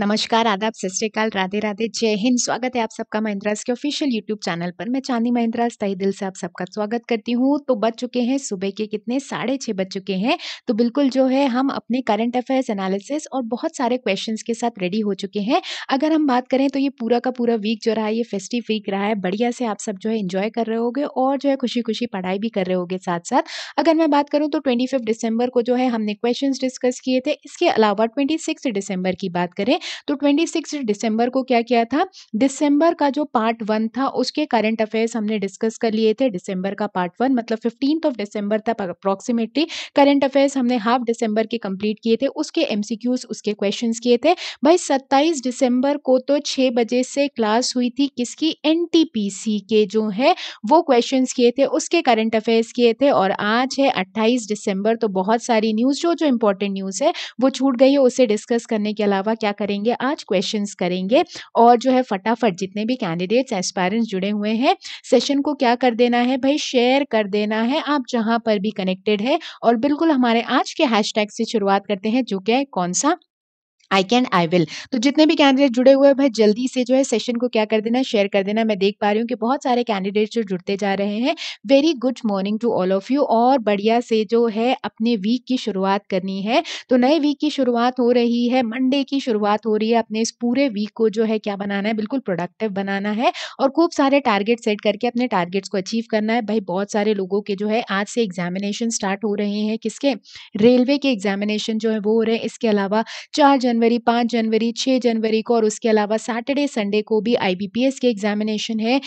नमस्कार आदाब सत राधे राधे जय हिंद स्वागत है आप सबका महिंद्रास के ऑफिशियल यूट्यूब चैनल पर मैं चांदी महिंद्रास तही दिल से आप सबका स्वागत करती हूँ तो बज चुके हैं सुबह के कितने साढ़े छः बज चुके हैं तो बिल्कुल जो है हम अपने करंट अफेयर्स एनालिसिस और बहुत सारे क्वेश्चन के साथ रेडी हो चुके हैं अगर हम बात करें तो ये पूरा का पूरा वीक जो रहा है ये फेस्टिव वीक रहा है बढ़िया से आप सब जो है इन्जॉय कर रहे होगे और जो है खुशी खुशी पढ़ाई भी कर रहे होगे साथ साथ अगर मैं बात करूँ तो ट्वेंटी दिसंबर को जो है हमने क्वेश्चन डिस्कस किए थे इसके अलावा ट्वेंटी दिसंबर की बात करें है तो ट्वेंटी दिसंबर को क्या किया था दिसंबर का जो पार्ट वन था उसके करंट अफेयर्स हमने डिस्कस कर लिए थे दिसंबर का पार्ट वन मतलब फिफ्टींथ ऑफ दिसंबर तक अप्रॉक्सीमेटली करंट अफेयर्स हमने हाफ दिसंबर के कंप्लीट किए थे उसके एमसीक्यूज उसके क्वेश्चन किए थे भाई सत्ताईस दिसंबर को तो छः बजे से क्लास हुई थी किसकी एन के जो है वो क्वेश्चन किए थे उसके करंट अफेयर्स किए थे और आज है अट्ठाईस दिसंबर तो बहुत सारी न्यूज़ जो जो इंपॉर्टेंट न्यूज़ है वो छूट गई है उसे डिस्कस करने के अलावा क्या करें करेंगे आज क्वेश्चन करेंगे और जो है फटाफट जितने भी कैंडिडेट्स एस्पायरेंट्स जुड़े हुए हैं सेशन को क्या कर देना है भाई शेयर कर देना है आप जहां पर भी कनेक्टेड है और बिल्कुल हमारे आज के हैशटैग से शुरुआत करते हैं जो क्या है कौन सा आई कैन आई विल तो जितने भी कैंडिडेट जुड़े हुए हैं भाई जल्दी से जो है सेशन को क्या कर देना शेयर कर देना मैं देख पा रही हूँ कि बहुत सारे कैंडिडेट्स जो जुड़ते जा रहे हैं very good morning to all of you और बढ़िया से जो है अपने वीक की शुरुआत करनी है तो नए वीक की शुरुआत हो रही है मंडे की शुरुआत हो रही है अपने इस पूरे वीक को जो है क्या बनाना है बिल्कुल प्रोडक्टिव बनाना है और खूब सारे टारगेट सेट करके अपने टारगेट्स को अचीव करना है भाई बहुत सारे लोगों के जो है आज से एग्जामिनेशन स्टार्ट हो रहे हैं किसके रेलवे के एग्जामिनेशन जो है वो हो रहे हैं इसके अलावा चार जन जनवरी पाँच जनवरी छः जनवरी को और उसके अलावा सैटरडे संडे को भी एस के एग्जामिनेशन है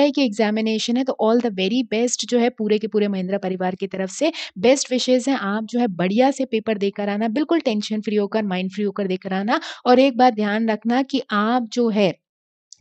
आई के एग्जामिनेशन है तो ऑल द वेरी बेस्ट जो है पूरे के पूरे महिंद्रा परिवार की तरफ से बेस्ट विशेज हैं आप जो है बढ़िया से पेपर देकर आना बिल्कुल टेंशन फ्री होकर माइंड फ्री होकर देकर आना और एक बात ध्यान रखना कि आप जो है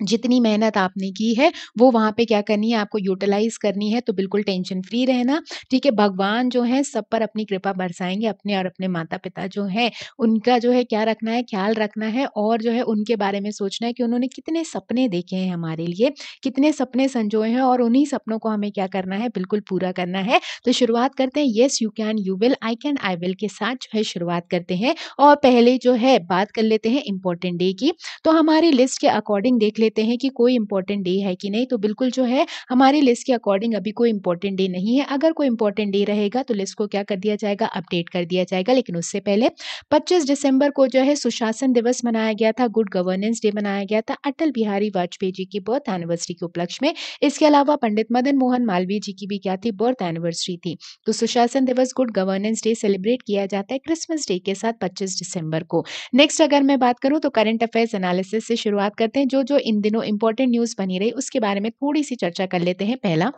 जितनी मेहनत आपने की है वो वहाँ पे क्या करनी है आपको यूटिलाइज करनी है तो बिल्कुल टेंशन फ्री रहना ठीक है भगवान जो है सब पर अपनी कृपा बरसाएंगे अपने और अपने माता पिता जो हैं उनका जो है क्या रखना है ख्याल रखना है और जो है उनके बारे में सोचना है कि उन्होंने कितने सपने देखे हैं हमारे लिए कितने सपने संजोए हैं और उन्हीं सपनों को हमें क्या करना है बिल्कुल पूरा करना है तो शुरुआत करते हैं yes you can you will I can I will के साथ जो है शुरुआत करते हैं और पहले जो है बात कर लेते हैं इंपॉर्टेंट डे की तो हमारी लिस्ट के अकॉर्डिंग देख लेते हैं कि कोई इंपॉर्टेंट डे है कि नहीं तो बिल्कुल जो है हमारे लिस्ट के अकॉर्डिंग अभी कोई इंपॉर्टेंट डे नहीं है अगर कोई इंपॉर्टेंट डे रहेगा तो लिस्ट को क्या कर दिया जाएगा अपडेट कर दिया जाएगा लेकिन उससे पहले पच्चीस दिसंबर को जो है सुशासन दिवस मनाया गया था गुड गवर्नेंस डे मनाया गया था अटल बिहारी वाजपेयी जी की बर्थ एनिवर्सरी के उपलक्ष्य में इसके अलावा पंडित मदन मोहन मालवीय जी की भी क्या थी बर्थ एनिवर्सरी थी तो सुशासन दिवस गुड गवर्नेंस डे सेलिब्रेट किया जाता है क्रिसमस डे के साथ पच्चीस दिसंबर को नेक्स्ट अगर मैं बात करूं तो करंट अफेयर्स एनालिसिस से शुरुआत करते हैं जो जो इन दिनों इंपॉर्टेंट न्यूज़ बनी रही उसके बारे में थोड़ी सी चर्चा कर लेते हैं पहला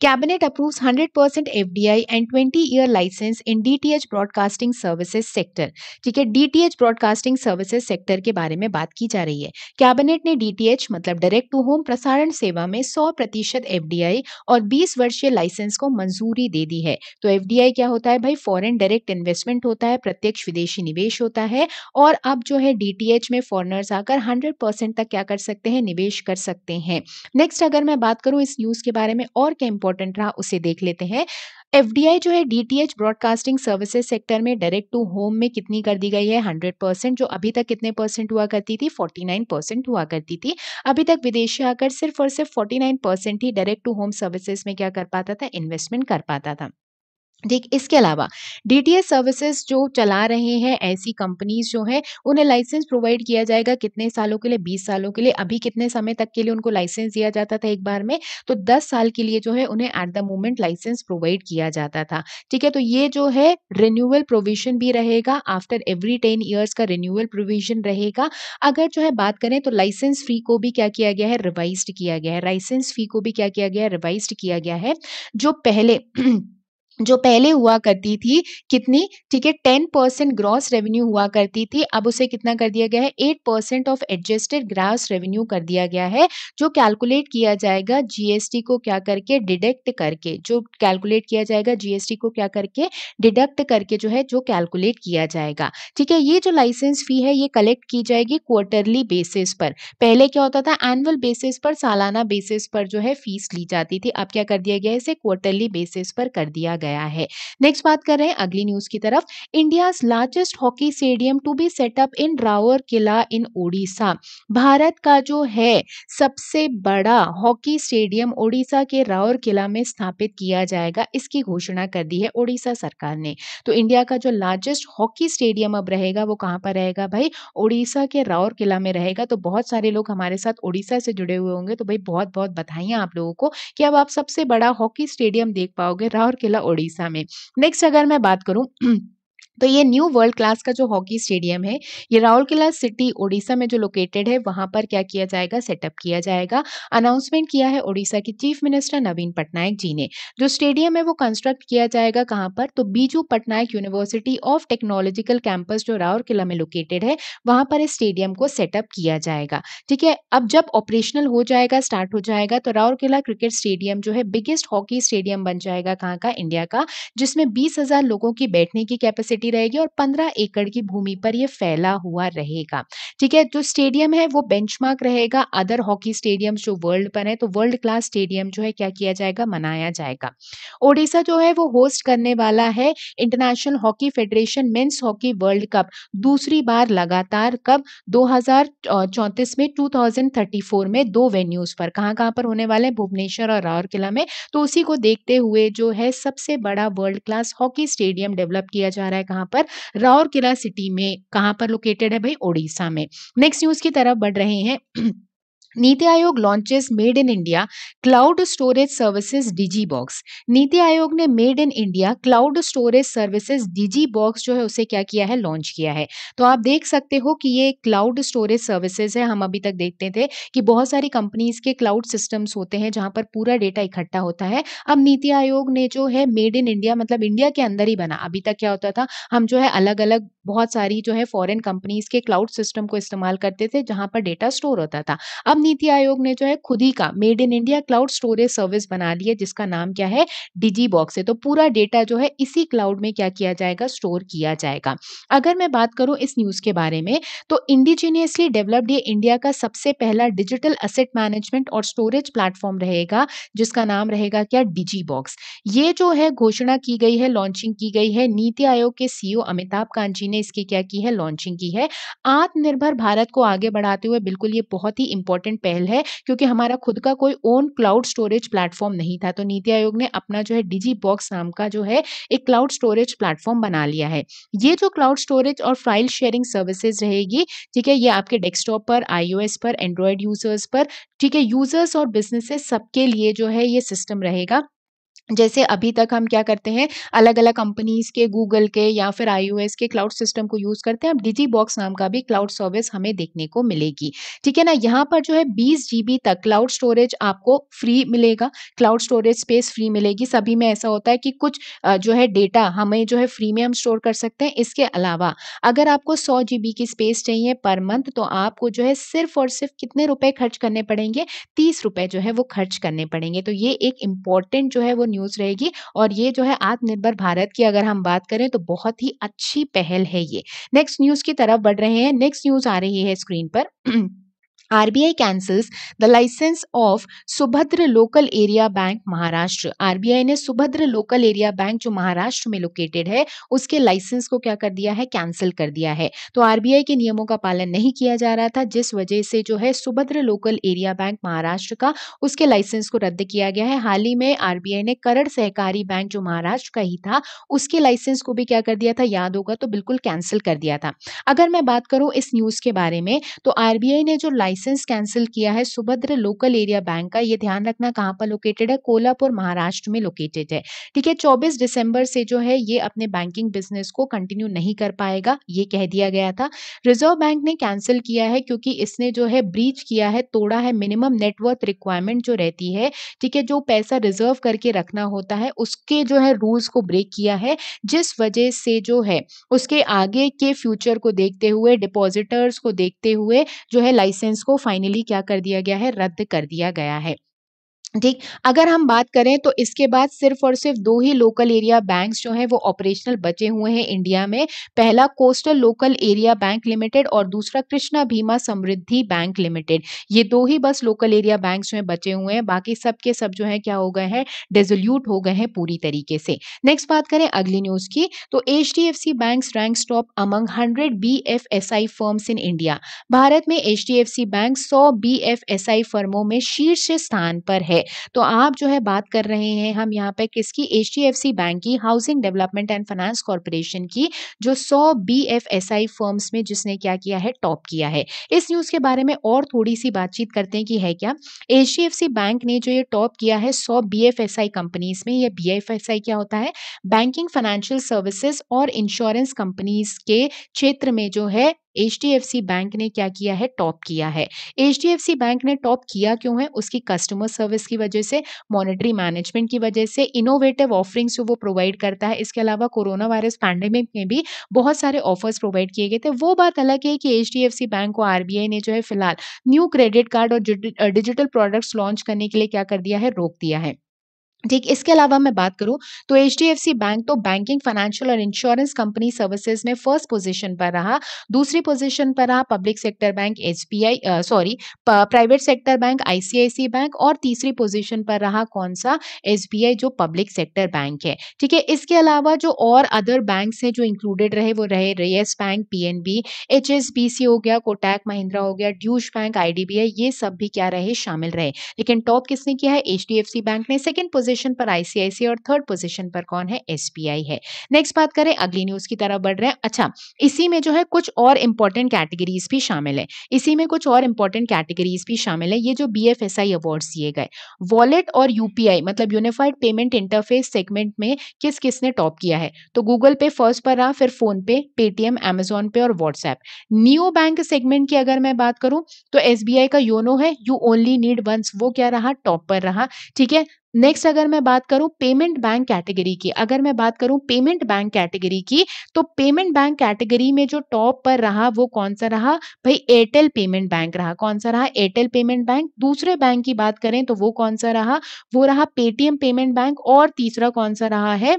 cabinet approves 100% F and 20 year licence in DTH broadcasting services sector ठीक है डीटीएच ब्रॉडकास्टिंग सर्विसेज सेक्टर के बारे में बात की जा रही है कैबिनेट ने डीटीएच मतलब डायरेक्ट टू होम प्रसारण सेवा में 100 प्रतिशत एफ और 20 वर्षीय लाइसेंस को मंजूरी दे दी है तो एफ क्या होता है भाई फॉरन डायरेक्ट इन्वेस्टमेंट होता है प्रत्यक्ष विदेशी निवेश होता है और अब जो है डी में फॉरनर्स आकर हंड्रेड तक क्या कर सकते हैं निवेश कर सकते हैं नेक्स्ट अगर मैं बात करूं इस न्यूज के बारे में और और क्या इंपॉर्टेंट रहा उसे देख लेते हैं एफ जो है डी ब्रॉडकास्टिंग सर्विसेज सेक्टर में डायरेक्ट टू होम में कितनी कर दी गई है हंड्रेड परसेंट जो अभी तक कितने परसेंट हुआ करती थी 49 परसेंट हुआ करती थी अभी तक विदेशी आकर सिर्फ और सिर्फ फोर्टी नाइन परसेंट ही डायरेक्ट टू होम सर्विसेज में क्या कर पाता था इन्वेस्टमेंट कर पाता था ठीक इसके अलावा डीटीएस सर्विसेज जो चला रहे हैं ऐसी कंपनीज जो हैं उन्हें लाइसेंस प्रोवाइड किया जाएगा कितने सालों के लिए 20 सालों के लिए अभी कितने समय तक के लिए उनको लाइसेंस दिया जाता था एक बार में तो 10 साल के लिए जो है उन्हें at the moment license provide किया जाता था ठीक है तो ये जो है रिन्यूअल प्रोविजन भी रहेगा आफ्टर एवरी टेन ईयर्स का रिन्यूअल प्रोविजन रहेगा अगर जो है बात करें तो लाइसेंस फी को भी क्या किया गया है रिवाइज किया गया है लाइसेंस फी को भी क्या किया गया है रिवाइज किया गया है जो पहले जो पहले हुआ करती थी कितनी ठीक है टेन परसेंट ग्रॉस रेवेन्यू हुआ करती थी अब उसे कितना कर दिया गया है eight percent of adjusted gross revenue कर दिया गया है जो कैलकुलेट किया जाएगा जीएसटी को क्या करके डिडक्ट करके जो कैलकुलेट किया जाएगा जीएसटी को क्या करके डिडक्ट करके जो है जो कैलकुलेट किया जाएगा ठीक है ये जो लाइसेंस फी है ये कलेक्ट की जाएगी क्वार्टरली बेसिस पर पहले क्या होता था एनुअल बेसिस पर सालाना बेसिस पर जो है फीस ली जाती थी अब क्या कर दिया गया है इसे क्वार्टरली बेसिस पर कर दिया गया है नेक्स्ट बात कर रहे हैं अगली न्यूज की तरफ India largest hockey stadium to be set up in Rourkela in Odisha Bharat का जो है सबसे बड़ा हॉकी स्टेडियम ओडिशा के रावर किला में स्थापित किया जाएगा इसकी घोषणा कर दी है ओडिशा सरकार ने तो इंडिया का जो लार्जेस्ट हॉकी स्टेडियम अब रहेगा वो कहां पर रहेगा भाई ओडिशा के रावर किला में रहेगा तो बहुत सारे लोग हमारे साथ ओडिशा से जुड़े हुए होंगे तो भाई बहुत बहुत बधाइयाँ आप लोगों को कि अब आप सबसे बड़ा हॉकी स्टेडियम देख पाओगे रावर किला उड़ीसा में नेक्स्ट अगर मैं बात करूँ तो ये न्यू वर्ल्ड क्लास का जो हॉकी स्टेडियम है ये राउरकेला सिटी ओडिशा में जो लोकेटेड है वहां पर क्या किया जाएगा सेटअप किया जाएगा अनाउंसमेंट किया है ओडिशा के चीफ मिनिस्टर नवीन पटनायक जी ने जो स्टेडियम है वो कंस्ट्रक्ट किया जाएगा कहाँ पर तो Biju Patnaik university of technological campus जो किला में लोकेटेड है वहां पर इस स्टेडियम को सेटअप किया जाएगा ठीक है अब जब ऑपरेशनल हो जाएगा स्टार्ट हो जाएगा तो किला क्रिकेट स्टेडियम जो है बिगेस्ट हॉकी स्टेडियम बन जाएगा कहाँ का इंडिया का जिसमें बीस लोगों की बैठने की कैपेसिटी सिटी रहेगी और पंद्रह एकड़ की भूमि पर यह फैला हुआ रहेगा ठीक है जो स्टेडियम है वो बेंचमार्क रहेगा अदर हॉकी स्टेडियम जो वर्ल्ड पर है तो वर्ल्ड क्लास स्टेडियम जो है क्या किया जाएगा मनाया जाएगा ओडिशा जो है वो होस्ट करने वाला है international hockey federation men's hockey world cup दूसरी बार लगातार कब 2034 में 2034 में दो वेन्यूज पर कहाँ कहाँ पर होने वाले हैं भुवनेश्वर और राउरकिला में तो उसी को देखते हुए जो है सबसे बड़ा world class hockey stadium develop किया जा रहा है कहाँ पर राउरकेला सिटी में कहाँ पर लोकेटेड है भाई ओडिशा में नेक्स्ट न्यूज की तरफ बढ़ रहे हैं NITI Aayog launches made in India cloud storage services DigiBoxx NITI Aayog ने made in India cloud storage services DigiBoxx जो है उसे क्या किया है लॉन्च किया है तो आप देख सकते हो कि ये क्लाउड स्टोरेज सर्विसेज है हम अभी तक देखते थे कि बहुत सारी कंपनीज के क्लाउड सिस्टम्स होते हैं जहां पर पूरा डेटा इकट्ठा होता है अब नीति आयोग ने जो है मेड इन इंडिया मतलब इंडिया के अंदर ही बना अभी तक क्या होता था हम जो है अलग अलग बहुत सारी जो है फॉरेन कंपनीज के क्लाउड सिस्टम को इस्तेमाल करते थे जहां पर डेटा स्टोर होता था अब नीति आयोग ने जो है खुद ही का made in India cloud storage service बना ली है जिसका नाम क्या है डिजी बॉक्स है तो पूरा डेटा जो है इसी क्लाउड में क्या किया जाएगा स्टोर किया जाएगा अगर मैं बात करूं इस न्यूज के बारे में तो इंडिजीनियसली डेवलप्ड ये इंडिया का सबसे पहला डिजिटल असेट मैनेजमेंट और स्टोरेज प्लेटफॉर्म रहेगा जिसका नाम रहेगा क्या डिजी बॉक्स ये जो है घोषणा की गई है लॉन्चिंग की गई है नीति आयोग के सीईओ अमिताभ कांची ने इसकी क्या की है लॉन्चिंग की है आत्मनिर्भर भारत को आगे बढ़ाते हुए बिल्कुल ये बहुत ही इंपॉर्टेंट इंपॉर्टेंट पहल है क्योंकि हमारा खुद का कोई ओन क्लाउड स्टोरेज प्लेटफॉर्म नहीं था तो नीति आयोग ने अपना जो है डिजी बॉक्स नाम का जो है एक क्लाउड स्टोरेज प्लेटफॉर्म बना लिया है ये जो क्लाउड स्टोरेज और फाइल शेयरिंग सर्विसेज रहेगी ठीक है ये आपके डेस्कटॉप पर आईओएस पर एंड्रॉयड यूजर्स पर ठीक है यूजर्स और बिजनेसेस सबके लिए जो है ये सिस्टम रहेगा जैसे अभी तक हम क्या करते हैं अलग अलग कंपनीज के गूगल के या फिर आईओएस के क्लाउड सिस्टम को यूज करते हैं अब डिजी बॉक्स नाम का भी क्लाउड सर्विस हमें देखने को मिलेगी ठीक है ना यहाँ पर जो है बीस जीबी तक क्लाउड स्टोरेज आपको फ्री मिलेगा क्लाउड स्टोरेज स्पेस फ्री मिलेगी सभी में ऐसा होता है कि कुछ जो है डेटा हमें जो है फ्री में हम स्टोर कर सकते हैं इसके अलावा अगर आपको सौ की स्पेस चाहिए पर मंथ तो आपको जो है सिर्फ और सिर्फ कितने रुपए खर्च करने पड़ेंगे तीस रुपए जो है वो खर्च करने पड़ेंगे तो ये एक इम्पॉर्टेंट जो है वो न्यूज़ रहेगी और ये जो है आत्मनिर्भर भारत की अगर हम बात करें तो बहुत ही अच्छी पहल है ये नेक्स्ट न्यूज़ की तरफ बढ़ रहे हैं नेक्स्ट न्यूज़ आ रही है स्क्रीन पर I cancels the license of Subhadra local area bank Maharashtra RBI ने सुभद्र लोकल एरिया बैंक जो महाराष्ट्र में लोकेटेड है उसके लाइसेंस को क्या कर दिया है कैंसिल कर दिया है तो आरबीआई के नियमों का पालन नहीं किया जा रहा था जिस वजह से जो है सुभद्र लोकल एरिया बैंक महाराष्ट्र का उसके लाइसेंस को रद्द किया गया है हाल ही में आरबीआई ने करड़ सहकारी बैंक जो महाराष्ट्र का ही था उसके लाइसेंस को भी क्या कर दिया था याद होगा तो बिल्कुल कैंसिल कर दिया था अगर मैं बात करूं इस न्यूज के बारे में तो आरबीआई ने जो लाइसेंस लाइसेंस कैंसिल किया है सुभद्र लोकल एरिया बैंक का ये ध्यान रखना कहाँ पर लोकेटेड है कोल्हापुर महाराष्ट्र में लोकेटेड है ठीक है चौबीस दिसंबर से जो है ये अपने बैंकिंग बिजनेस को कंटिन्यू नहीं कर पाएगा ये कह दिया गया था रिजर्व बैंक ने कैंसिल किया है क्योंकि इसने जो है ब्रीच किया है तोड़ा है मिनिमम नेटवर्थ रिक्वायरमेंट जो रहती है ठीक है जो पैसा रिजर्व करके रखना होता है उसके जो है रूल्स को ब्रेक किया है जिस वजह से जो है उसके आगे के फ्यूचर को देखते हुए डिपॉजिटर्स को देखते हुए जो है लाइसेंस इसको फाइनली क्या कर दिया गया है रद्द कर दिया गया है ठीक अगर हम बात करें तो इसके बाद सिर्फ और सिर्फ दो ही लोकल एरिया बैंक्स जो हैं वो ऑपरेशनल बचे हुए हैं इंडिया में पहला coastal local area bank limited और दूसरा कृष्णा भीमा समृद्धि बैंक लिमिटेड ये दो ही बस लोकल एरिया बैंक जो हैं बचे हुए हैं बाकी सब के सब जो है क्या हो गए हैं डेजोल्यूट हो गए हैं पूरी तरीके से नेक्स्ट बात करें अगली न्यूज की तो H D F C bank ranks top among hundred B F S I firms in India Bharat में H D F C bank सौ बी एफ एस आई फर्मों में शीर्ष स्थान पर है है तो आप जो है बात कर रहे हैं हम यहाँ पे किसकी एच बैंक की housing development and finance corporation की जो सौ बी फर्म्स में जिसने क्या किया है टॉप किया है इस न्यूज़ के बारे में और थोड़ी सी बातचीत करते हैं कि है क्या एच बैंक ने जो ये टॉप किया है सौ बी कंपनीज में यह बी क्या होता है बैंकिंग फाइनेंशियल सर्विसेज और इंश्योरेंस कंपनीज के क्षेत्र में जो है H D F C bank ने क्या किया है टॉप किया है H D F C bank ने टॉप किया क्यों है उसकी कस्टमर सर्विस की वजह से मॉनिटरी मैनेजमेंट की वजह से इनोवेटिव ऑफरिंग्स जो वो प्रोवाइड करता है इसके अलावा कोरोना वायरस पैंडेमिक में भी बहुत सारे ऑफर्स प्रोवाइड किए गए थे वो बात अलग है कि H D F C bank को आर ने जो है फिलहाल न्यू क्रेडिट कार्ड और डिजिटल प्रोडक्ट्स लॉन्च करने के लिए क्या कर दिया है रोक दिया है ठीक इसके अलावा मैं बात करूं तो H D F C bank तो बैंकिंग फाइनेंशियल और इंश्योरेंस कंपनी सर्विसेज में फर्स्ट पोजीशन पर रहा दूसरी पोजीशन पर रहा public sector bank H sorry private sector bank ICICI bank और तीसरी पोजीशन पर रहा कौन सा एस बी आई जो पब्लिक सेक्टर बैंक है ठीक है इसके अलावा जो और अदर बैंक हैं जो इंक्लूडेड रहे वो रहे रेयस bank P N B H S B C हो गया कोटैक महिंद्रा हो गया Deutsche bank I D B I ये सब भी क्या रहे शामिल रहे लेकिन टॉप किसने किया है H D F C bank ने सेकेंड पोजिशन पोजीशन पर आईसीआईसी और थर्ड पोजीशन पर कौन है एसबीआई है नेक्स्ट बात करें अगली न्यूज की तरफ बढ़ रहे हैं अच्छा इसी में जो है कुछ और इंपॉर्टेंट कैटेगरीज भी शामिल है इसी में कुछ और इंपॉर्टेंट कैटेगरीज भी शामिल है ये जो B F S I awards दिए गए वॉलेट और यूपीआई मतलब यूनिफाइड पेमेंट इंटरफेस सेगमेंट में किस किस ने टॉप किया है तो गूगल पे फर्स्ट पर रहा फिर फोन पे पेटीएम एमेजोन पे और व्हाट्सएप न्यू बैंक सेगमेंट की अगर मैं बात करूं तो एस का योनो है यू ओनली नीड वंस वो क्या रहा टॉप पर रहा ठीक है नेक्स्ट अगर मैं बात करूं पेमेंट बैंक कैटेगरी की अगर मैं बात करूं पेमेंट बैंक कैटेगरी की तो पेमेंट बैंक कैटेगरी में जो टॉप पर रहा वो कौन सा रहा भाई एयरटेल पेमेंट बैंक रहा कौन सा रहा एयरटेल पेमेंट बैंक दूसरे बैंक की बात करें तो वो कौन सा रहा वो रहा पेटीएम पेमेंट बैंक और तीसरा कौन सा रहा है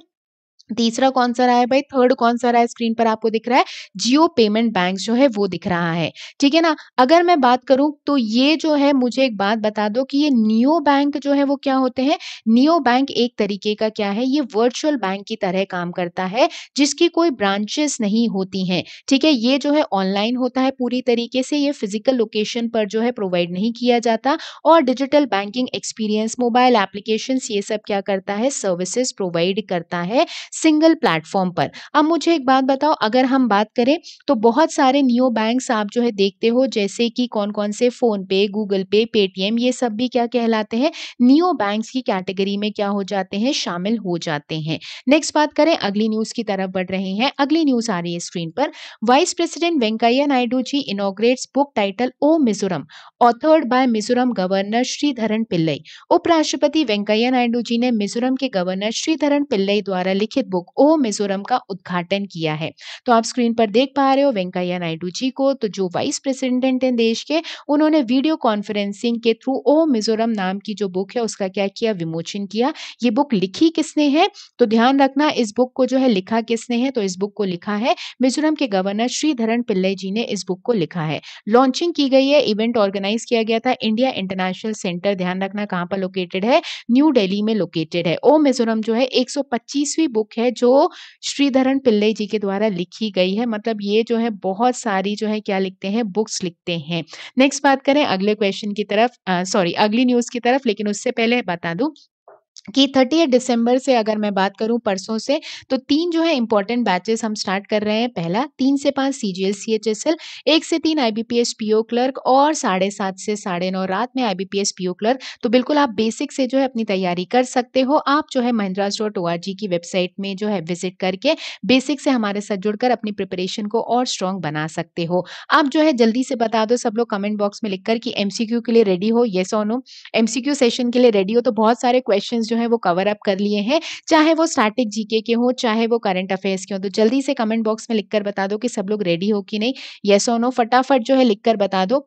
तीसरा कौन सा रहा है भाई थर्ड कौन सा रहा है स्क्रीन पर आपको दिख रहा है जियो पेमेंट बैंक जो है वो दिख रहा है ठीक है ना अगर मैं बात करूं तो ये जो है मुझे एक बात बता दो कि ये नियो बैंक जो है वो क्या होते हैं नियो बैंक एक तरीके का क्या है ये वर्चुअल बैंक की तरह काम करता है जिसकी कोई ब्रांचेस नहीं होती है ठीक है ये जो है ऑनलाइन होता है पूरी तरीके से ये फिजिकल लोकेशन पर जो है प्रोवाइड नहीं किया जाता और digital banking experience mobile application ये सब क्या करता है सर्विसेस प्रोवाइड करता है सिंगल प्लेटफॉर्म पर अब मुझे एक बात बताओ अगर हम बात करें तो बहुत सारे न्यू बैंक्स आप जो है देखते हो जैसे कि कौन कौन से फ़ोन पे गूगल पे पेटीएम ये सब भी क्या कहलाते हैं न्यू बैंक्स की कैटेगरी में क्या हो जाते हैं शामिल हो जाते हैं नेक्स्ट बात करें अगली न्यूज़ की तरफ बढ़ रहे हैं अगली न्यूज़ आ रही है स्क्रीन पर vice president Venkaiah Naidu ji inaugurates book title O Mizoram authored by Mizoram governor Sreedharan Pillai उपराष्ट्रपति वेंकैया नायडू जी ने मिजोरम के गवर्नर श्रीधरन पिल्लई द्वारा लिखित विथ बुक ओ मिजोरम का उद्घाटन किया है तो आप स्क्रीन पर देख पा रहे हो वेंकैया नायडू जी को तो जो वाइस प्रेसिडेंट हैं देश के उन्होंने वीडियो कॉन्फ्रेंसिंग के थ्रू ओ मिजोरम नाम की जो बुक है उसका क्या किया विमोचन किया ये बुक लिखी किसने है तो ध्यान रखना इस बुक को जो है लिखा किसने है तो इस बुक को लिखा है मिजोरम के गवर्नर श्रीधरन पिल्ले जी ने इस बुक को लिखा है लॉन्चिंग की गई है इवेंट ऑर्गेनाइज किया गया था इंडिया इंटरनेशनल सेंटर ध्यान रखना कहाँ पर लोकेटेड है न्यू डेली में लोकेटेड है ओ मिजोरम जो है एक बुक बुक है जो श्रीधरन पिल्लई जी के द्वारा लिखी गई है मतलब ये जो है बहुत सारी जो है क्या लिखते हैं बुक्स लिखते हैं नेक्स्ट बात करें अगले क्वेश्चन की तरफ सॉरी अगली न्यूज़ की तरफ लेकिन उससे पहले बता दू कि थर्टी दिसंबर से अगर मैं बात करूं परसों से तो तीन जो है इंपॉर्टेंट बैचेस हम स्टार्ट कर रहे हैं पहला तीन से पांच C G L C H S L एक से तीन I B P S P O clerk और साढ़े सात से साढ़े नौ रात में I B P S P O clerk तो बिल्कुल आप बेसिक से जो है अपनी तैयारी कर सकते हो आप जो है Mahendras dot O R G की वेबसाइट में जो है विजिट करके बेसिक से हमारे साथ जुड़कर अपनी प्रिपरेशन को और स्ट्रॉन्ग बना सकते हो आप जो है जल्दी से बता दो सब लोग कमेंट बॉक्स में लिखकर कि एम सी क्यू के लिए रेडी हो येस और no M C Q session के लिए रेडी हो तो बहुत सारे क्वेश्चन जो है वो कवर अप कर लिए हैं चाहे वो स्टैटिक जीके के हों चाहे वो करंट अफेयर्स के हों तो जल्दी से कमेंट बॉक्स में लिखकर बता दो कि सब लोग रेडी हो कि नहीं येस और नो फटाफट जो है लिखकर बता दो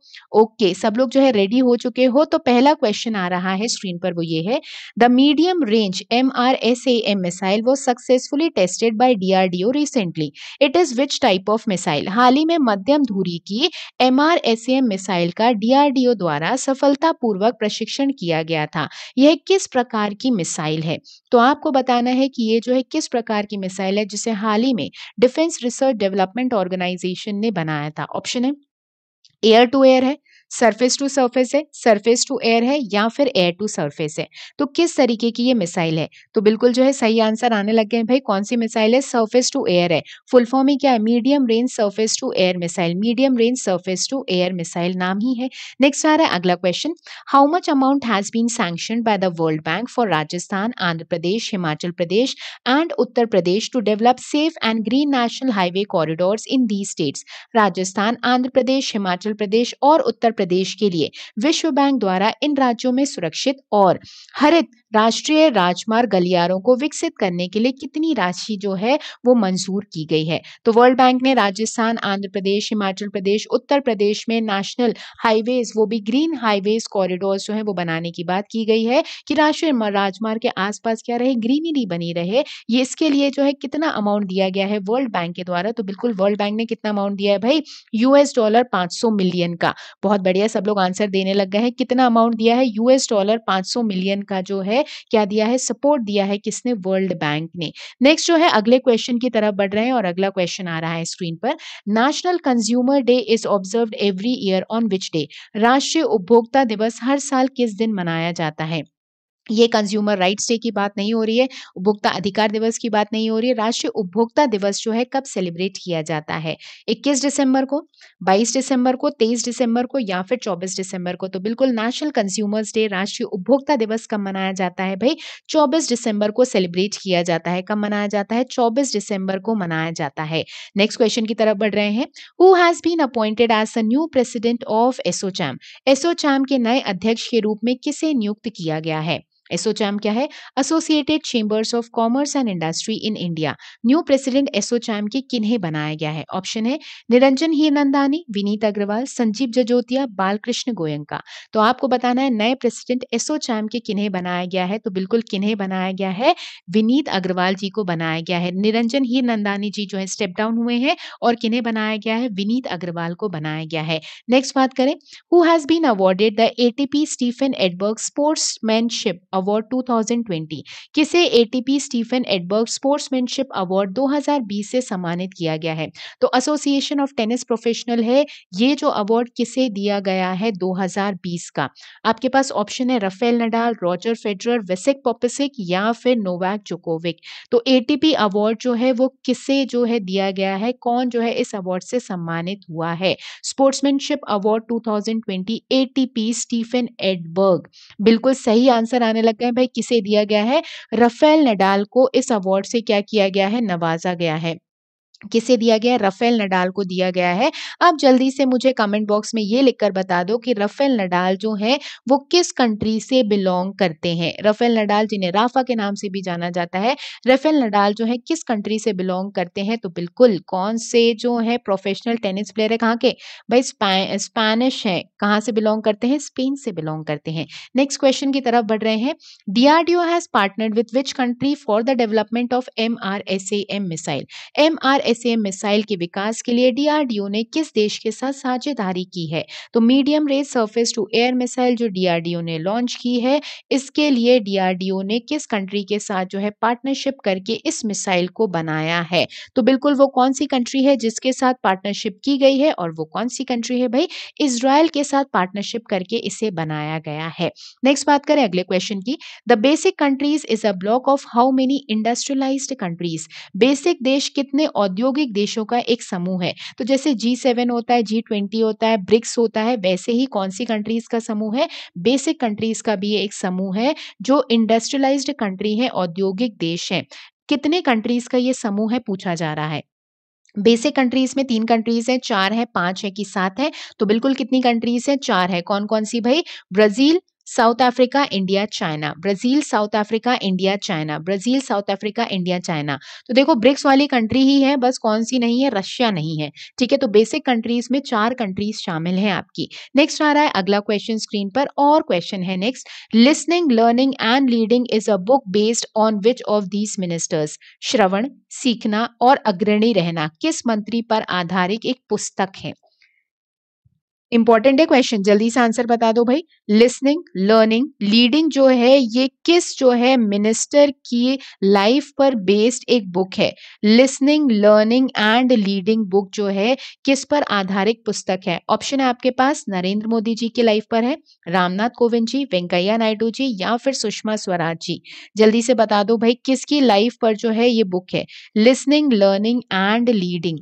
ओके सब लोग जो है रेडी हो चुके हो तो पहला क्वेश्चन आ रहा है स्क्रीन पर वो ये है the medium range M R S A M missile वो successfully tested by D R D O recently it is which type of missile हाल ही में मध्यम धूरी की M R S A M missile का डी डी आर ओ द्वारा सफलतापूर्वक प्रशिक्षण किया गया था यह किस प्रकार की मिसाइल है तो आपको बताना है कि ये जो है किस प्रकार की मिसाइल है जिसे हाल ही में डिफेंस रिसर्च डेवलपमेंट ऑर्गेनाइजेशन ने बनाया था ऑप्शन है एयर टू एयर है सरफेस टू सरफेस है सरफेस टू एयर है या फिर एयर टू सरफेस है तो किस तरीके की ये मिसाइल है तो बिल्कुल जो है सही आंसर आने लग गए भाई कौन सी मिसाइल है सरफेस टू एयर है फुल फॉर्म ही क्या है medium range surface to air missile medium range surface to air missile नाम ही है नेक्स्ट आ रहा है अगला question how much amount has been sanction by the world bank for Rajasthan Andhra Pradesh Himachal Pradesh and Uttar Pradesh to develop safe and green national highway corridor in the states Rajasthan Andhra Pradesh Himachal Pradesh और उत्तर प्रदेश के लिए विश्व बैंक द्वारा इन राज्यों में सुरक्षित और हरित राष्ट्रीय राजमार्ग गलियारों को विकसित करने के लिए कितनी राशि जो है वो मंजूर की गई है तो वर्ल्ड बैंक ने राजस्थान आंध्र प्रदेश हिमाचल प्रदेश उत्तर प्रदेश में नेशनल हाईवेज वो भी ग्रीन हाईवेज कॉरिडोर जो है वो बनाने की बात की गई है कि राष्ट्रीय राजमार्ग के आसपास क्या रहे ग्रीनरी बनी रहे ये इसके लिए जो है कितना अमाउंट दिया गया है वर्ल्ड बैंक के द्वारा तो बिल्कुल वर्ल्ड बैंक ने कितना अमाउंट दिया है भाई यूएस डॉलर पांच मिलियन का बहुत बढ़िया सब लोग आंसर देने लग गए हैं कितना अमाउंट दिया है यूएस डॉलर 500 मिलियन का जो है क्या दिया है सपोर्ट दिया है किसने वर्ल्ड बैंक ने नेक्स्ट जो है अगले क्वेश्चन की तरफ बढ़ रहे हैं और अगला क्वेश्चन आ रहा है स्क्रीन पर national consumer day is observe every year on which day राष्ट्रीय उपभोक्ता दिवस हर साल किस दिन मनाया जाता है ये कंज्यूमर राइट्स डे की बात नहीं हो रही है उपभोक्ता अधिकार दिवस की बात नहीं हो रही है राष्ट्रीय उपभोक्ता दिवस जो है कब सेलिब्रेट किया जाता है 21 दिसंबर को 22 दिसंबर को 23 दिसंबर को या फिर 24 दिसंबर को तो बिल्कुल नेशनल कंज्यूमर्स डे राष्ट्रीय उपभोक्ता दिवस कब मनाया जाता है भाई चौबीस दिसंबर को सेलिब्रेट किया जाता है कब मनाया जाता है चौबीस दिसंबर को मनाया जाता है नेक्स्ट क्वेश्चन की तरफ बढ़ रहे हैं who has been appointed as a new president of ASSOCHAM ASSOCHAM के नए अध्यक्ष के रूप में किसे नियुक्त किया गया है एसोचैम क्या है associated chambers of commerce and industry in India new president ASSOCHAM के किन्हें बनाया गया है ऑप्शन है निरंजन नंदानी विनीत अग्रवाल संजीव जजोतिया बालकृष्ण गोयंका तो आपको बताना है नए प्रेसिडेंट एसोचैम के किन्हें बनाया गया है तो बिल्कुल किन्हें बनाया गया है विनीत अग्रवाल जी को बनाया गया है निरंजन नंदानी जी जो है स्टेप डाउन हुए हैं और किन्हें बनाया गया है विनीत अग्रवाल को बनाया गया है नेक्स्ट बात करें who has been awarded the ATP Stefan Edberg sportsmanship award 2020 किसे ATP Stefan Edberg sportsmanship award 2020 से सम्मानित किया गया है तो एसोसिएशन ऑफ टेनिस प्रोफेशनल है ये जो अवार्ड किसे दिया गया है 2020 का आपके पास ऑप्शन है Rafael Nadal Roger Federer Vasek पॉपिसिक या फिर नोवाक जोकोविक तो एटीपी अवार्ड जो है वो किसे जो है दिया गया है कौन जो है इस अवार्ड से सम्मानित हुआ है sportsmanship award 2020 ATP Stefan Edberg बिल्कुल सही आंसर आने लग गए भाई किसे दिया गया है रफेल नडाल को इस अवार्ड से क्या किया गया है नवाजा गया है किसे दिया गया है रफेल नडाल को दिया गया है आप जल्दी से मुझे कमेंट बॉक्स में ये लिखकर बता दो कि रफेल नडाल जो है वो किस कंट्री से बिलोंग करते हैं रफेल नडाल जिन्हें राफा के नाम से भी जाना जाता है रफेल नडाल जो है किस कंट्री से बिलोंग करते हैं तो बिल्कुल कौन से जो है प्रोफेशनल टेनिस प्लेयर है कहाँ के भाई स्पेनिश है कहाँ से बिलोंग करते हैं स्पेन से बिलोंग करते हैं नेक्स्ट क्वेश्चन की तरफ बढ़ रहे हैं DRDO has partnered with which country for the development of M R S M missile M R ऐसे मिसाइल के विकास के लिए डीआरडीओ ने किस देश के साथ साझेदारी की है तो medium range surface to air missile जो डीआरडीओ ने लॉन्च की है इसके लिए डीआरडीओ ने किस कंट्री के साथ जो है पार्टनरशिप करके इस मिसाइल को बनाया है तो बिल्कुल वो कौन सी कंट्री है जिसके साथ पार्टनरशिप की गई है और वो कौन सी कंट्री है भाई इसराइल के साथ पार्टनरशिप करके इसे बनाया गया है नेक्स्ट बात करें अगले क्वेश्चन की the BASIC countries is a bloc of how many industrialised countries BASIC देश कितने और औद्योगिक देशों का एक समूह है तो जैसे जी सेवन होता है जी ट्वेंटी होता है ब्रिक्स होता है वैसे ही कौन सी कंट्रीज का समूह है बेसिक कंट्रीज का भी एक समूह है जो इंडस्ट्रियलाइज कंट्री है औद्योगिक देश है कितने कंट्रीज का ये समूह है पूछा जा रहा है बेसिक कंट्रीज में तीन कंट्रीज हैं चार है पांच है कि सात है तो बिल्कुल कितनी कंट्रीज हैं चार है कौन कौन सी भाई Brazil South Africa India China Brazil South Africa India China Brazil South Africa India China तो देखो ब्रिक्स वाली कंट्री ही है बस कौन सी नहीं है रशिया नहीं है ठीक है तो बेसिक कंट्रीज में चार कंट्रीज शामिल हैं आपकी नेक्स्ट आ रहा है अगला क्वेश्चन स्क्रीन पर और क्वेश्चन है next listening learning and leading is a book based on which of these ministers श्रवण सीखना और अग्रणी रहना किस मंत्री पर आधारित एक पुस्तक है इंपॉर्टेंट है क्वेश्चन जल्दी से आंसर बता दो भाई लिसनिंग लर्निंग लीडिंग जो है ये किस जो है मिनिस्टर की लाइफ पर बेस्ड एक बुक है listening learning and leading book जो है किस पर आधारित पुस्तक है ऑप्शन है आपके पास नरेंद्र मोदी जी की लाइफ पर है रामनाथ कोविंद जी वेंकैया नायडू जी या फिर सुषमा स्वराज जी जल्दी से बता दो भाई किसकी लाइफ पर जो है ये बुक है लिसनिंग लर्निंग एंड लीडिंग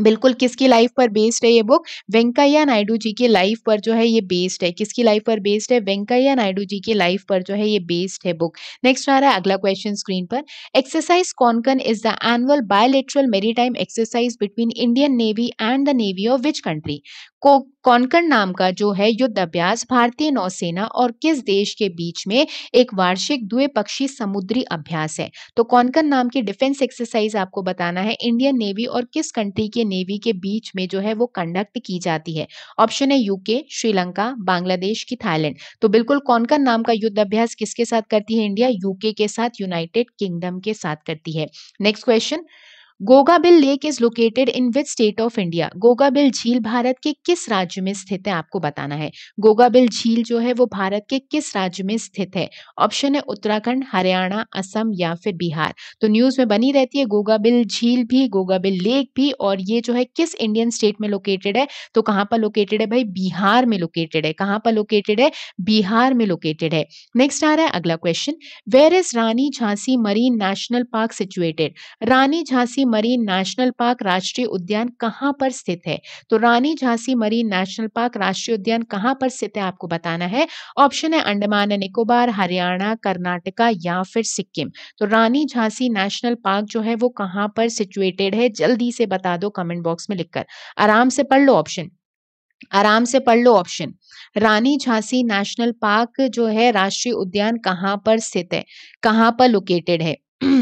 बिल्कुल किसकी लाइफ पर बेस्ड है ये बुक वेंकैया नायडू जी की लाइफ पर जो है ये बेस्ड है किसकी लाइफ पर बेस्ड है वेंकैया नायडू जी की लाइफ पर जो है ये बेस्ड है बुक नेक्स्ट आ रहा है अगला क्वेश्चन स्क्रीन पर exercise Konkan is the annual bilateral maritime exercise between Indian navy and the navy of which country को कौनकर नाम का जो है युद्ध अभ्यास भारतीय नौसेना और किस देश के बीच में एक वार्षिक द्विपक्षीय समुद्री अभ्यास है तो कौनकर नाम की डिफेंस एक्सरसाइज आपको बताना है इंडियन नेवी और किस कंट्री के नेवी के बीच में जो है वो कंडक्ट की जाती है ऑप्शन है यूके श्रीलंका बांग्लादेश की थाईलैंड तो बिल्कुल कौनकर नाम का युद्ध अभ्यास किसके साथ करती है इंडिया यूके के साथ यूनाइटेड किंगडम के साथ करती है next question Gogabil lake is located in which state of India Gogabil झील भारत के किस राज्य में स्थित है आपको बताना है गोगाबिल झील जो है वो भारत के किस राज्य में स्थित है ऑप्शन है उत्तराखंड हरियाणा असम या फिर बिहार तो न्यूज में बनी रहती है गोगाबिल झील भी गोगा बिल लेक भी और ये जो है किस इंडियन स्टेट में लोकेटेड है तो कहाँ पर लोकेटेड है भाई बिहार में लोकेटेड है कहाँ पर लोकेटेड है बिहार में लोकेटेड है नेक्स्ट आ रहा है अगला question where is Rani Jhansi marine national park situated Rani Jhansi marine national park राष्ट्रीय उद्यान कहाँ पर स्थित है तो Rani Jhansi marine national park राष्ट्रीय उद्यान कहाँ पर स्थित है आपको बताना है ऑप्शन है अंडमान निकोबार हरियाणा कर्नाटका या फिर सिक्किम तो रानी झांसी नेशनल पार्क जो है वो कहाँ पर सिचुएटेड है जल्दी से बता दो कमेंट बॉक्स में लिखकर आराम से पढ़ लो ऑप्शन आराम से पढ़ लो option Rani Jhansi national park जो है राष्ट्रीय उद्यान कहाँ पर स्थित है कहाँ पर लोकेटेड है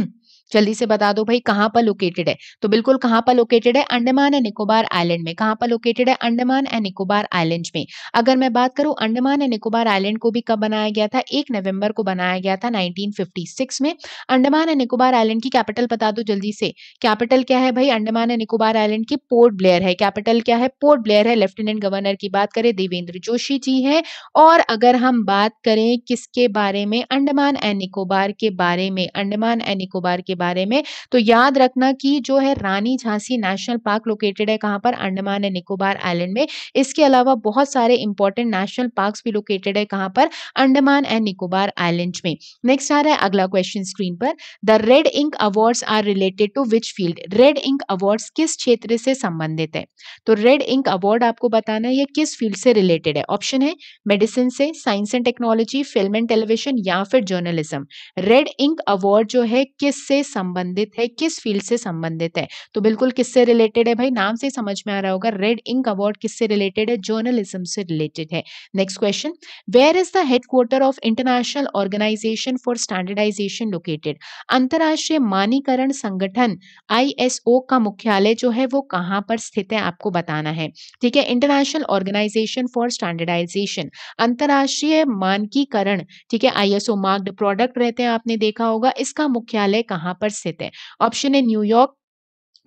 जल्दी से बता दो भाई कहाँ पर लोकेटेड है तो बिल्कुल कहाँ पर लोकेटेड है अंडमान एंड निकोबार आइलैंड में कहाँ पर लोकेटेड है अंडमान एंड निकोबार आइलैंड में अगर मैं बात करूँ अंडमान एंड निकोबार आइलैंड को भी कब बनाया गया था एक नवंबर को बनाया गया था 1956 में अंडमान एंड निकोबार आइलैंड की कैपिटल बता दो जल्दी से कैपिटल क्या है भाई अंडमान एंड निकोबार आइलैंड की पोर्ट ब्लेयर है कैपिटल क्या है पोर्ट ब्लेयर है लेफ्टिनेंट गवर्नर की बात करें देवेंद्र जोशी जी है और अगर हम बात करें किसके बारे में अंडमान एंड निकोबार के बारे में अंडमान एंड निकोबार के बारे में तो याद रखना कि जो है Rani Jhansi national park located है कहाँ पर अंडमान एंड निकोबार आइलैंड में इसके अलावा बहुत सारे इंपॉर्टेंट नेशनल पार्क भी लोकेटेड है कहाँ पर अंडमान एंड निकोबार आइलैंड में नेक्स्ट आ रहा है अगला क्वेश्चन स्क्रीन पर the Red Ink award are related to which field Red Ink award किस क्षेत्र से संबंधित है तो रेड इंक अवार्ड आपको बताना है किस फील्ड से रिलेटेड है ऑप्शन है मेडिसिन से science and technology film and television या फिर जर्नलिज्म रेड इंक अवार्ड जो है किस से संबंधित है किस फील्ड से संबंधित है तो बिल्कुल किससे रिलेटेड है भाई नाम से समझ में आ रहा होगा रेड इंक अवार्ड किससे रिलेटेड है जर्नलिज्म से रिलेटेड है next question where is the headquarter of international organisation for standardisation located अंतर्राष्ट्रीय मानीकरण संगठन आईएसओ का मुख्यालय जो है वो कहाँ पर स्थित है आपको बताना है ठीक है इंटरनेशनल ऑर्गेनाइजेशन फॉर स्टैंडर्डाइजेशन अंतर्राष्ट्रीय मानकीकरण ठीक है आईएसओ मार्क्ड प्रोडक्ट रहते हैं आपने देखा होगा इसका मुख्यालय कहाँ पर स्थित है ऑप्शन है न्यूयॉर्क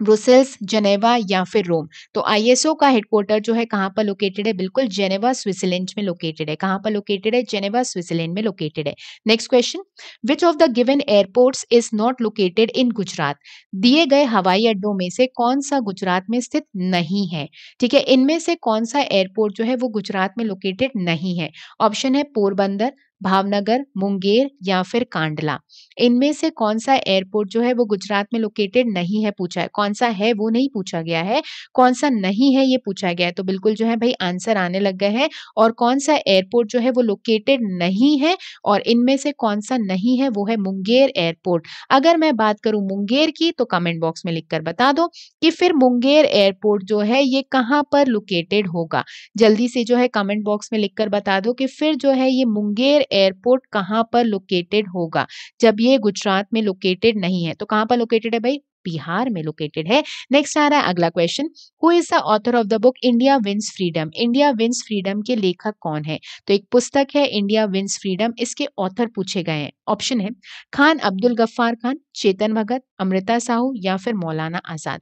ब्रुसेल्स जनेवा या फिर रोम तो आईएसओ का हेडक्वार्टर जो है कहाँ पर लोकेटेड है बिल्कुल जेनेवा स्विट्जरलैंड में लोकेटेड है कहाँ पर लोकेटेड है जेनेवा स्विट्जरलैंड में लोकेटेड है next question which of the given airports is not located in Gujarat दिए गए हवाई अड्डों में से कौन सा गुजरात में स्थित नहीं है ठीक है इनमें से कौन सा एयरपोर्ट जो है वो गुजरात में लोकेटेड नहीं है ऑप्शन है पोरबंदर भावनगर मुंगेर या फिर कांडला इनमें से कौन सा एयरपोर्ट जो है वो गुजरात में लोकेटेड नहीं है पूछा है कौन सा है वो नहीं पूछा गया है कौन सा नहीं है ये पूछा गया है तो बिल्कुल जो है भाई आंसर आने लग गए हैं और कौन सा एयरपोर्ट जो है वो लोकेटेड नहीं है और इनमें से कौन सा नहीं है वो है मुंगेर एयरपोर्ट अगर मैं बात करूं मुंगेर की तो कमेंट बॉक्स में लिखकर बता दो कि फिर मुंगेर एयरपोर्ट जो है ये कहाँ पर लोकेटेड होगा जल्दी से जो है कमेंट बॉक्स में लिखकर बता दो कि फिर जो है ये मुंगेर एयरपोर्ट कहाँ पर लोकेटेड होगा जब ये गुजरात में लोकेटेड नहीं है तो कहाँ पर लोकेटेड है भाई बिहार में लोकेटेड है नेक्स्ट आ रहा है अगला question who is the author of the book India wins freedom India wins freedom के लेखक कौन है तो एक पुस्तक है इंडिया विंस फ्रीडम इसके ऑथर पूछे गए हैं ऑप्शन है खान अब्दुल गफ्फार खान चेतन भगत अमृता साहू या फिर मौलाना आजाद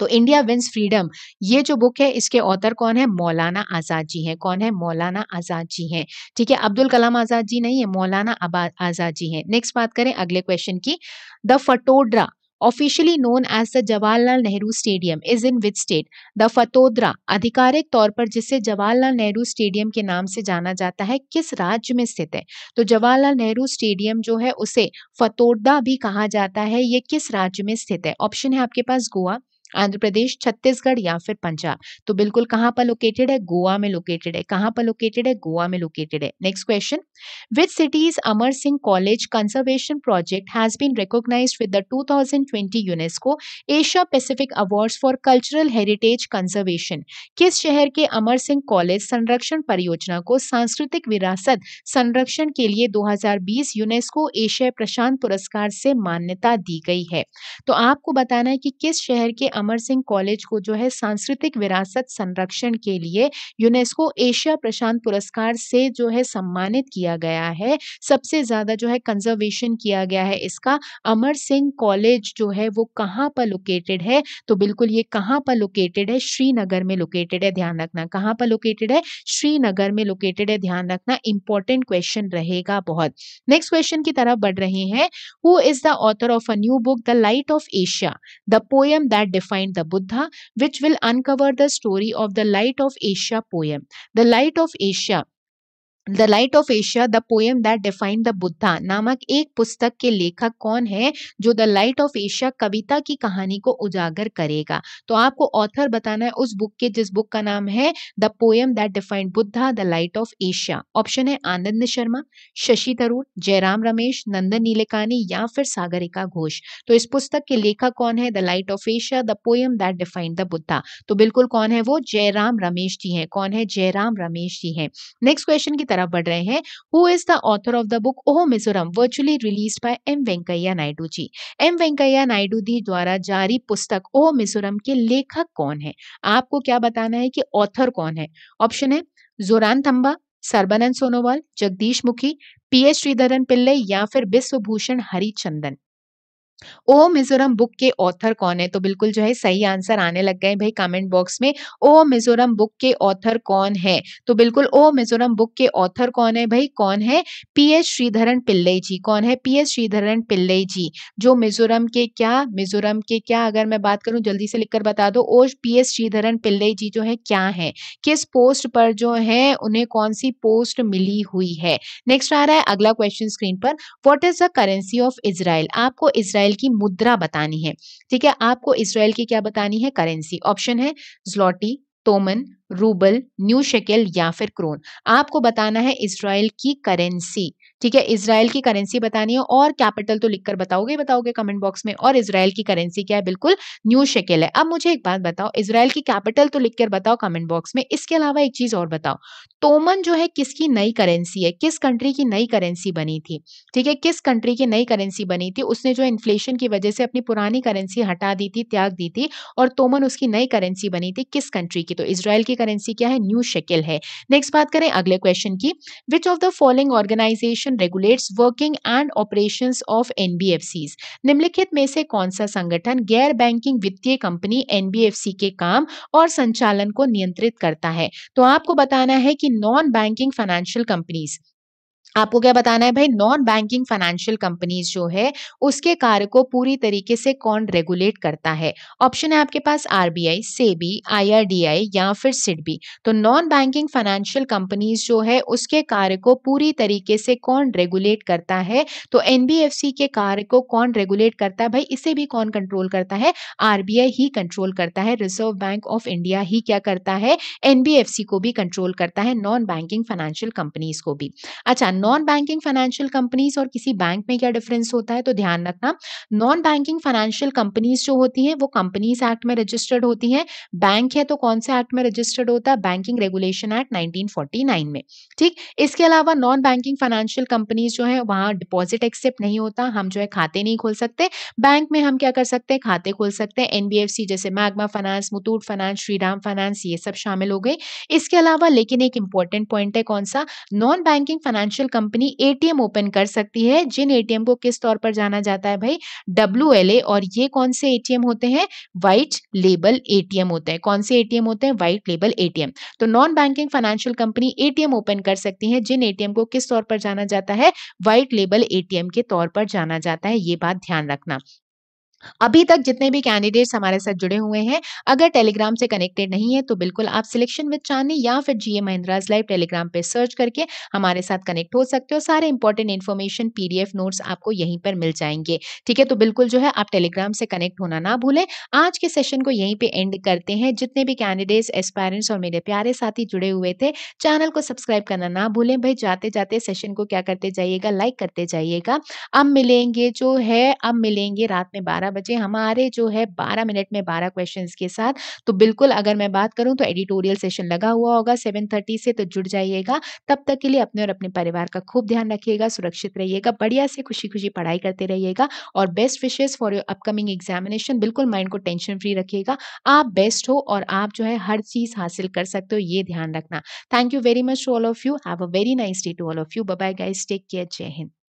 तो इंडिया विंस फ्रीडम ये जो बुक है इसके ऑथर कौन है मौलाना आज़ाद जी हैं कौन है मौलाना आज़ाद जी हैं ठीक है अब्दुल कलाम आज़ाद जी नहीं है मौलाना आज़ाद जी हैं नेक्स्ट बात करें अगले क्वेश्चन की the Fatorda officially known as the Jawaharlal Nehru stadium is in which state the Fatorda आधिकारिक तौर पर जिसे जवाहरलाल नेहरू स्टेडियम के नाम से जाना जाता है किस राज्य में स्थित है तो जवाहरलाल नेहरू स्टेडियम जो है उसे फतोदा भी कहा जाता है ये किस राज्य में स्थित है ऑप्शन है आपके पास गोवा आंध्र प्रदेश छत्तीसगढ़ या फिर पंजाब तो बिल्कुल कहां पर लोकेटेड है गोवा में लोकेटेड है कहां पर लोकेटेड है गोवा में लोकेटेड है next question which cities Amar Singh college conservation project has been recognize with the 2020 UNESCO Asia Pacific awards for cultural heritage conservation किस शहर के अमर सिंह कॉलेज संरक्षण परियोजना को सांस्कृतिक विरासत संरक्षण के लिए दो यूनेस्को एशिया प्रशांत पुरस्कार से मान्यता दी गई है तो आपको बताना है कि किस शहर के अमर सिंह कॉलेज को जो है सांस्कृतिक विरासत संरक्षण के लिए यूनेस्को एशिया प्रशांत पुरस्कार से जो है सम्मानित किया गया है सबसे ज़्यादा जो है कंजर्वेशन किया गया है इसका अमर सिंह कॉलेज जो है वो कहाँ पर लोकेटेड है तो बिल्कुल ये कहाँ पर लोकेटेड है श्रीनगर में लोकेटेड है ध्यान रखना कहाँ पर लोकेटेड है श्रीनगर में लोकेटेड है ध्यान रखना इंपॉर्टेंट क्वेश्चन रहेगा बहुत नेक्स्ट क्वेश्चन की तरफ बढ़ रहे हैं who is the author of a new book the light of Asia the poem that find the Buddha, which will uncover the story of the Light of Asia poem. The Light of Asia the light of Asia the poem that defined the Buddha नामक एक पुस्तक के लेखक कौन है जो the light of Asia कविता की कहानी को उजागर करेगा तो आपको ऑथर बताना है उस बुक के जिस बुक का नाम है the poem that defined Buddha the light of Asia option है आनंद शर्मा शशि तरूर जयराम रमेश नंदन नीलेकानी या फिर सागरिका घोष तो इस पुस्तक के लेखक कौन है the light of Asia the poem that defined the Buddha तो बिल्कुल कौन है वो जयराम रमेश जी हैं कौन है जयराम रमेश जी हैं नेक्स्ट क्वेश्चन की तरफ बढ़ रहे हैं who is the author of the book O Mizoram virtually release by M Venkaiah Naidu ji M Venkaiah Naidu ji द्वारा जारी पुस्तक ओह oh मिजोरम के लेखक कौन है आपको क्या बताना है कि ऑथर कौन है ऑप्शन है जोरान थम्बा सर्बानंद सोनोवाल जगदीश मुखी पी एस श्रीधरन पिल्ले या फिर विश्वभूषण हरिचंदन ओ मिजोरम बुक के ऑथर कौन है तो बिल्कुल जो है सही आंसर आने लग गए भाई कमेंट बॉक्स में ओ मिजोरम बुक के ऑथर कौन है तो बिल्कुल ओ मिजोरम बुक के ऑथर कौन है भाई कौन है पी एस श्रीधरन पिल्लई जी कौन है पी एस श्रीधरन पिल्लई जी जो मिजोरम के क्या मिजोरम के क्या अगर मैं बात करूं जल्दी से लिखकर बता दो ओ पी एस श्रीधरन पिल्लई जी जो है क्या है किस पोस्ट पर जो है उन्हें कौन सी पोस्ट मिली हुई है नेक्स्ट आ रहा है अगला क्वेश्चन स्क्रीन पर what is the currency of Israel आपको इसराइल इसराइल की मुद्रा बतानी है ठीक है आपको इसराइल की क्या बतानी है करेंसी ऑप्शन है zloty toman rouble new shekel या फिर क्रोन आपको बताना है इसराइल की करेंसी ठीक है इसराइल की करेंसी बतानी है और कैपिटल तो लिखकर बताओगे बताओगे कमेंट बॉक्स में और इसराइल की करेंसी क्या है बिल्कुल न्यू शेकेल है अब मुझे एक बात बताओ इसराइल की कैपिटल तो लिखकर बताओ कमेंट बॉक्स में इसके अलावा एक चीज और बताओ तोमन जो है किसकी नई करेंसी है किस कंट्री की नई करेंसी बनी थी ठीक है किस कंट्री की नई करेंसी बनी थी उसने जो इन्फ्लेशन की वजह से अपनी पुरानी करेंसी हटा दी थी त्याग दी थी और तोमन उसकी नई करेंसी बनी थी किस कंट्री की तो इसराइल की करेंसी क्या है न्यू शेकिल है नेक्स्ट बात करें अगले क्वेश्चन की which of the following organization regulation regulates working and operations of NBFCs निम्नलिखित में से कौन सा संगठन गैर बैंकिंग वित्तीय कंपनी एनबीएफसी के काम और संचालन को नियंत्रित करता है तो आपको बताना है कि नॉन बैंकिंग फाइनेंशियल कंपनीज आपको क्या बताना है भाई नॉन बैंकिंग फाइनेंशियल कंपनीज जो है उसके कार्य को पूरी तरीके से कौन रेगुलेट करता है ऑप्शन है आपके पास आरबीआई सेबी आईआरडीआई या फिर सिडबी तो नॉन बैंकिंग फाइनेंशियल कंपनीज जो है उसके कार्य को पूरी तरीके से कौन रेगुलेट करता है तो एनबीएफसी के कार्य को कौन रेगुलेट करता है भाई इसे भी कौन कंट्रोल करता है आरबीआई ही कंट्रोल करता है रिजर्व बैंक ऑफ इंडिया ही क्या करता है एनबीएफसी को भी कंट्रोल करता है नॉन बैंकिंग फाइनेंशियल कंपनीज को भी अच्छा नॉन बैंकिंग फाइनेंशियल कंपनीज और किसी बैंक में क्या डिफरेंस होता है तो ध्यान रखना नॉन बैंकिंग फाइनेंशियल कंपनीज जो होती हैं वो कंपनीज एक्ट में रजिस्टर्ड होती हैं बैंक है तो कौन से एक्ट में रजिस्टर्ड होता है बैंकिंग रेगुलेशन एक्ट 1949 में ठीक इसके अलावा नॉन बैंकिंग फाइनेंशियल कंपनीज जो है वहाँ डिपॉजिट एक्सेप्ट नहीं होता हम जो है खाते नहीं खोल सकते बैंक में हम क्या कर सकते हैं खाते खोल सकते हैं एनबीएफसी जैसे Magma finance Muthoot finance Shriram finance ये सब शामिल हो गए इसके अलावा लेकिन एक इंपॉर्टेंट पॉइंट है कौन सा non banking financial financial company ATM open कर सकती है जिन एटीएम को किस तौर पर जाना जाता है भाई डब्ल्यू और ये कौन से एटीएम होते हैं व्हाइट लेबल एटीएम होते हैं कौन से एटीएम होते हैं व्हाइट लेबल एटीएम तो non banking financial company ATM open कर सकती है जिन एटीएम को किस तौर पर जाना जाता है व्हाइट लेबल एटीएम के तौर पर जाना जाता है ये बात ध्यान रखना अभी तक जितने भी कैंडिडेट्स हमारे साथ जुड़े हुए हैं अगर टेलीग्राम से कनेक्टेड नहीं है तो बिल्कुल आप सिलेक्शन विद चांदनी या फिर जीए महिंद्राज लाइव टेलीग्राम पे सर्च करके हमारे साथ कनेक्ट हो सकते हो सारे इंपॉर्टेंट इन्फॉर्मेशन पीडीएफ नोट्स आपको यहीं पर मिल जाएंगे ठीक है तो बिल्कुल जो है आप टेलीग्राम से कनेक्ट होना ना भूलें आज के सेशन को यहीं पे एंड करते हैं जितने भी कैंडिडेट्स एस्पायरेंट्स और मेरे प्यारे साथी जुड़े हुए थे चैनल को सब्सक्राइब करना ना भूलें भाई जाते जाते सेशन को क्या करते जाइएगा लाइक करते जाइएगा अब मिलेंगे जो है अब मिलेंगे रात में बारह बजे हमारे जो है बारह मिनट में बारह क्वेश्चन के साथ तो बिल्कुल अगर मैं बात करूँ तो एडिटोरियल सेशन लगा हुआ होगा सेवन थर्टी से तो जुड़ जाइएगा तब तक के लिए अपने और अपने परिवार का खूब ध्यान रखिएगा सुरक्षित रहिएगा बढ़िया से खुशी खुशी पढ़ाई करते रहिएगा और best wishes for your upcoming examination बिल्कुल माइंड को टेंशन फ्री रखिएगा आप बेस्ट हो और आप जो है हर चीज़ हासिल कर सकते हो ये ध्यान रखना thank you very much to all of you have a very nice day to all of you bye guys take care जय हिंद